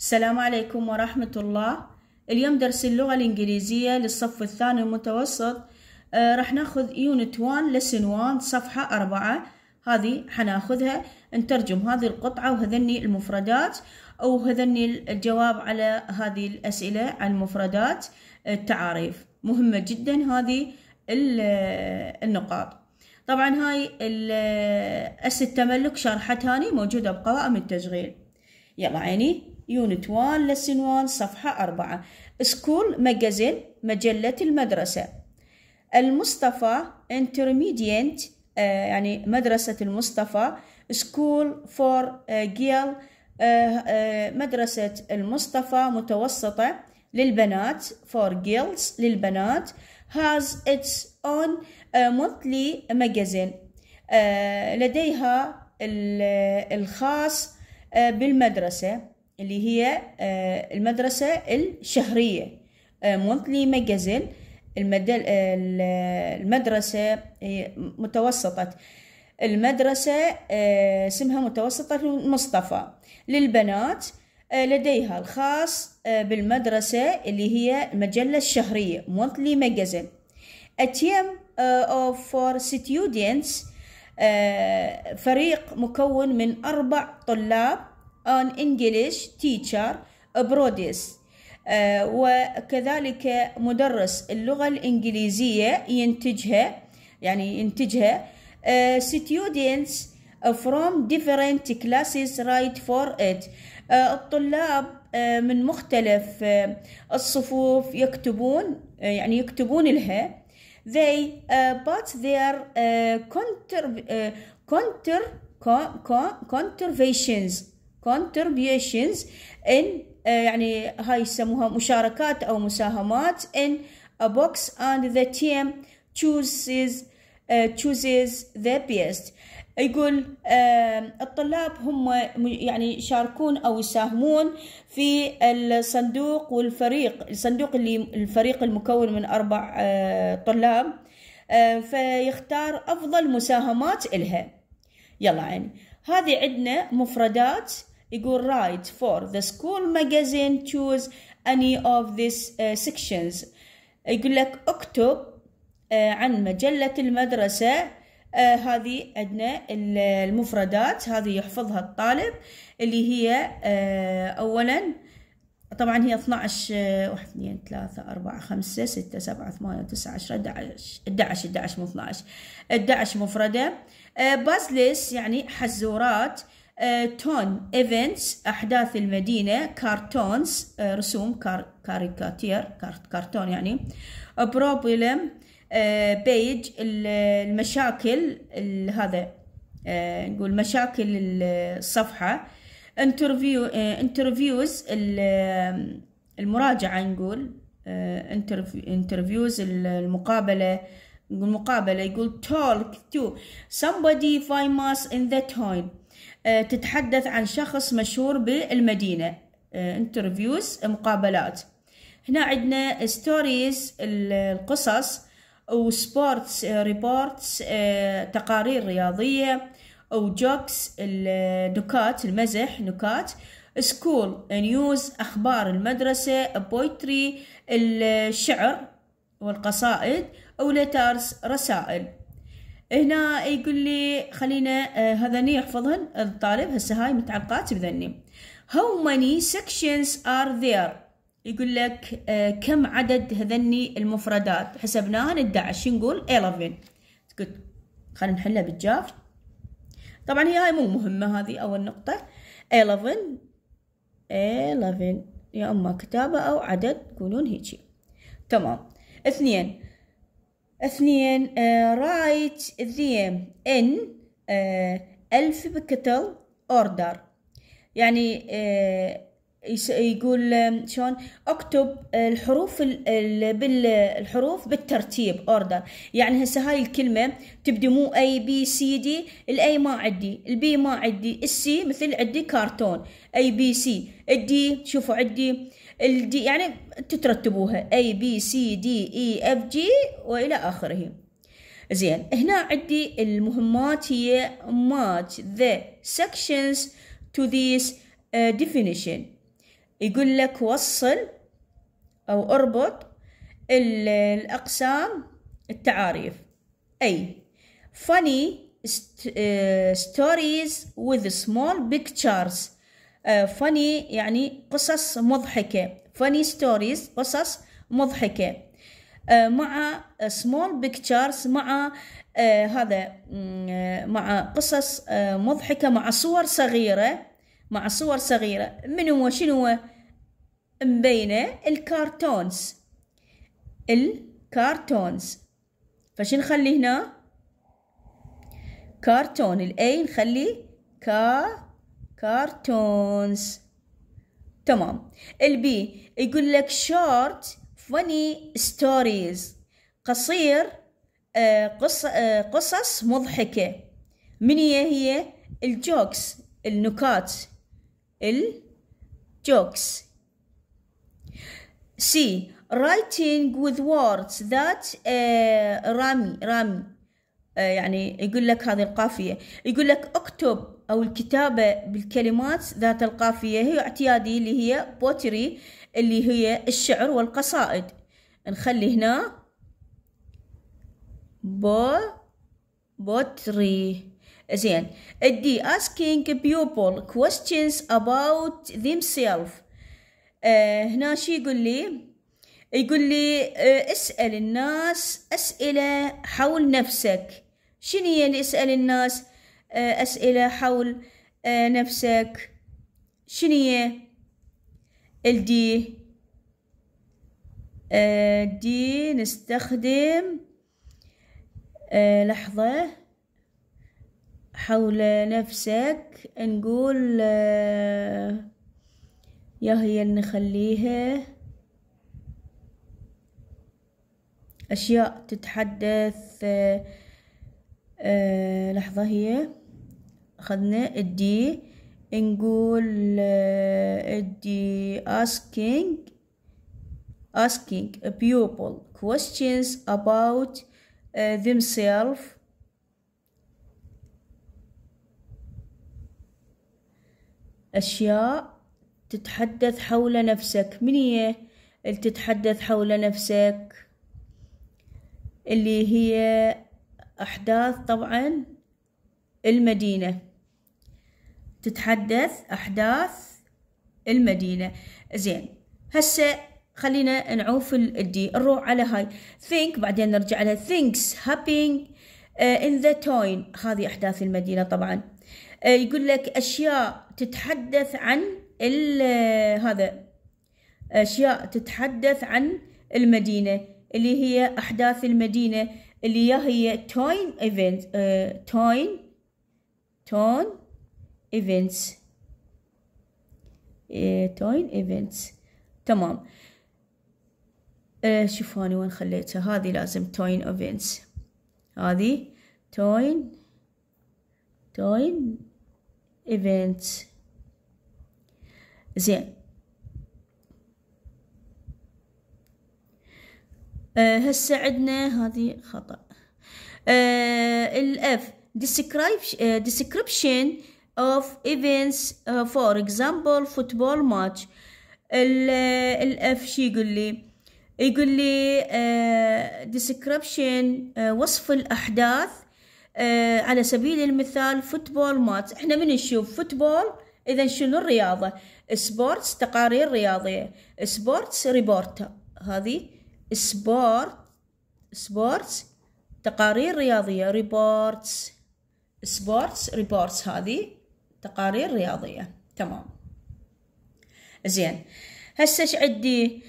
السلام عليكم ورحمة الله اليوم درس اللغة الإنجليزية للصف الثاني المتوسط آه راح ناخذ يونت 1 لسن 1 صفحة 4 هذه حناخذها نترجم هذه القطعة وهذني المفردات أو هذني الجواب على هذه الأسئلة عن مفردات التعاريف مهمة جدا هذه آه، النقاط طبعا هاي آه، أس التملك شرحتها موجودة بقوائم التشغيل يلا عيني يونت 1 لسن 1 صفحة 4 سكول ماجازين مجلة المدرسة المصطفى انترميديانت آه، يعني مدرسة المصطفى سكول فور آه، جيل آه، مدرسة المصطفى متوسطة للبنات فور جيلز للبنات has its own monthly magazine لديها الخاص بالمدرسة اللي هي آه، المدرسة الشهرية آه، مونتلي آه، ماجازين المدرسة متوسطة المدرسة اسمها متوسطة المصطفى للبنات لديها الخاص بالمدرسة اللي هي المجلة الشهرية مونتلي ماجازين A team of students فريق مكون من أربع طلاب an English teacher produce وكذلك مدرس اللغة الإنجليزية ينتجها يعني ينتجها students from different classes write for it الطلاب من مختلف الصفوف يكتبون يعني يكتبون لها they but their counter counter contributions contributions in uh, يعني هاي يسموها مشاركات أو مساهمات in a box and the team chooses uh, chooses the best يقول um, الطلاب هم يعني يشاركون او يساهمون في الصندوق والفريق الصندوق اللي الفريق المكون من اربع uh, طلاب فيختار افضل مساهمات الها يلا عيني هذه عندنا مفردات يقول write for the school magazine choose any of these uh, sections يقول لك اكتب uh, عن مجلة المدرسة uh, هذه عندنا المفردات هذه يحفظها الطالب اللي هي uh, أولا طبعا هي 12 1 2 3 4 5 6 7 8 9 10 11 11 11 مو 12 11 مفردة uh, بازلس يعني حزورات آه، تون ايفنتس احداث المدينه كارتونز آه، رسوم كار كاريكاتير كارتون يعني بروبلم آه، بيج المشاكل هذا نقول مشاكل الصفحه انترفيو انترفيوز المراجعه نقول انترفيوز المقابله المقابله يقول talk to somebody famous in the time آه، تتحدث عن شخص مشهور بالمدينة انترفيوز آه، مقابلات هنا عندنا ستوريز القصص وسبورتس ريبورتس آه، تقارير رياضية جوكس النكات المزح نكات سكول نيوز أخبار المدرسة بويتري الشعر والقصائد أو ليترز رسائل هنا يقول لي خلينا آه، هذا هذني يحفظهن الطالب هسه هاي متعلقات بذني how many sections are there يقول لك آه، كم عدد هذني المفردات حسبناهن 11 نقول 11 خلينا نحلها بالجاف طبعا هي هاي مو مهمة هذه أول نقطة 11 11 يا إما كتابة أو عدد تقولون هيجي تمام اثنين اثنين رايت آه، write ان الف بكتل اوردر يعني آه، يقول آه، شلون اكتب الحروف بالحروف بالترتيب اوردر يعني هسه هاي الكلمه تبدي مو اي بي سي دي الاي ما عندي البي ما عندي السي مثل عندي كرتون اي بي سي الدي شوفوا عندي الدي يعني تترتبوها A B C D E F G وإلى آخره زين هنا عندي المهمات هي match the sections to this uh, definition يقول لك وصل أو اربط الأقسام التعاريف أي funny st uh, stories with small pictures فاني آه، يعني قصص مضحكة فاني ستوريز قصص مضحكة آه، مع سمول بيكتشرز مع آه، هذا مع قصص مضحكة مع صور صغيرة مع صور صغيرة من هو شنو هو مبينة الكارتونز الكارتونز فش نخلي هنا كارتون الاي نخلي كارتون كارتونز تمام البي يقول لك شورت فني ستوريز قصير آه، قص آه، قصص مضحكة من هي هي الجوكس النكات الجوكس سي writing with words that uh, رامي رامي آه، يعني يقول لك هذه القافية يقول لك اكتب أو الكتابة بالكلمات ذات القافية هي اعتيادي اللي هي بوتري اللي هي الشعر والقصائد نخلي هنا بو بوتري زين الدي asking people questions about themselves آه هنا شي يقول لي يقول لي آه، اسأل الناس أسئلة حول نفسك شنيا اسأل الناس آه، أسئلة حول آه، نفسك شنيا الدي دي آه، نستخدم لحظة حول نفسك نقول يا هي نخليها أشياء تتحدث آه، لحظة هي أخذنا الدي نقول الدي آه، asking asking a pupil questions about آه، themselves أشياء تتحدث حول نفسك من هي اللي تتحدث حول نفسك اللي هي أحداث طبعا المدينة تتحدث أحداث المدينة زين هسه خلينا نعوف الدي نروح على هاي think بعدين نرجع على things happening uh, in the town هذه أحداث المدينة طبعا uh, يقول لك أشياء تتحدث عن ال uh، هذا أشياء تتحدث عن المدينة اللي هي أحداث المدينة اللي هي توين ايفنت توين تون ايفنتس توين ايفنتس تمام آه، شوف أنا وين خليتها هذه لازم توين ايفنتس هذه توين توين ايفنتس زين آه هسه عندنا هذه خطأ آه، الأف آه، description of events uh, for example football match الأف شي يقول لي يقول لي uh, description uh, وصف الأحداث uh, على سبيل المثال فوتبول ماتش احنا من نشوف فوتبول اذا شنو الرياضة سبورتس تقارير رياضية سبورتس ريبورت هذه سبورت سبورتس تقارير رياضية ريبورتس سبورتس ريبورتس هذه تقارير رياضية تمام زين هسه ايش عندي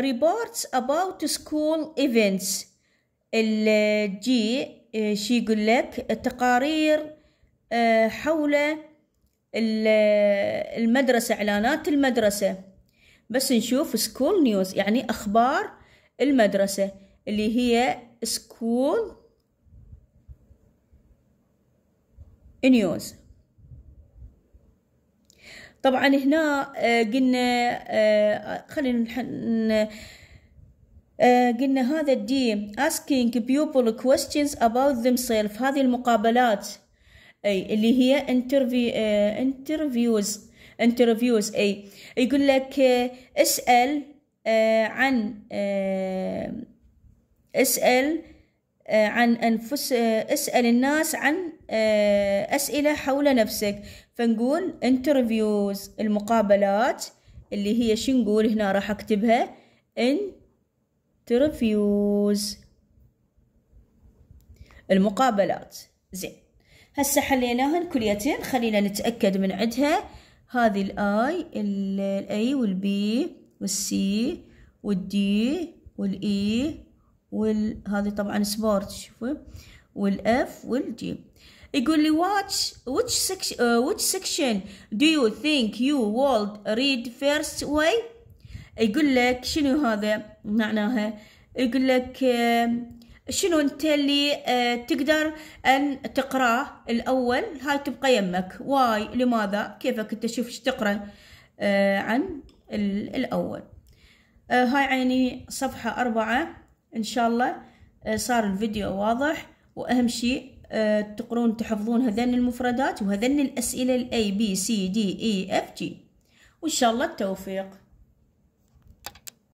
ريبورتس اباوت سكول ايفنتس الجي شي يقول لك تقارير آه، حول المدرسة اعلانات المدرسة بس نشوف سكول نيوز يعني اخبار المدرسة اللي هي سكول نيوز طبعا هنا آه، قلنا آه، خلينا آه، قلنا هذا الدي asking people questions about themselves هذه المقابلات اي اللي هي interview interviews interviews اي يقول لك اسأل آه، عن آه، اسأل آه، عن أنفس اسأل الناس عن أسئلة حول نفسك فنقول انترفيوز المقابلات اللي هي شو نقول هنا راح أكتبها انترفيوز المقابلات زين هسه حليناهن كليتين خلينا نتأكد من عدها هذه الاي الاي والبي والسي والدي والاي وال هذه طبعا سبورت شوفوا والاف والجي يقول لي watch which section uh, which section do you think you would read first way يقول لك شنو هذا معناها يقول لك آه، شنو انت اللي آه، تقدر ان تقراه الاول هاي تبقى يمك واي لماذا كيفك انت تشوف ايش تقرا عن الأول آه، هاي عيني صفحة أربعة إن شاء الله آه، صار الفيديو واضح وأهم شيء آه، تقرون تحفظون هذين المفردات وهذين الأسئلة A B C D E F G وإن شاء الله التوفيق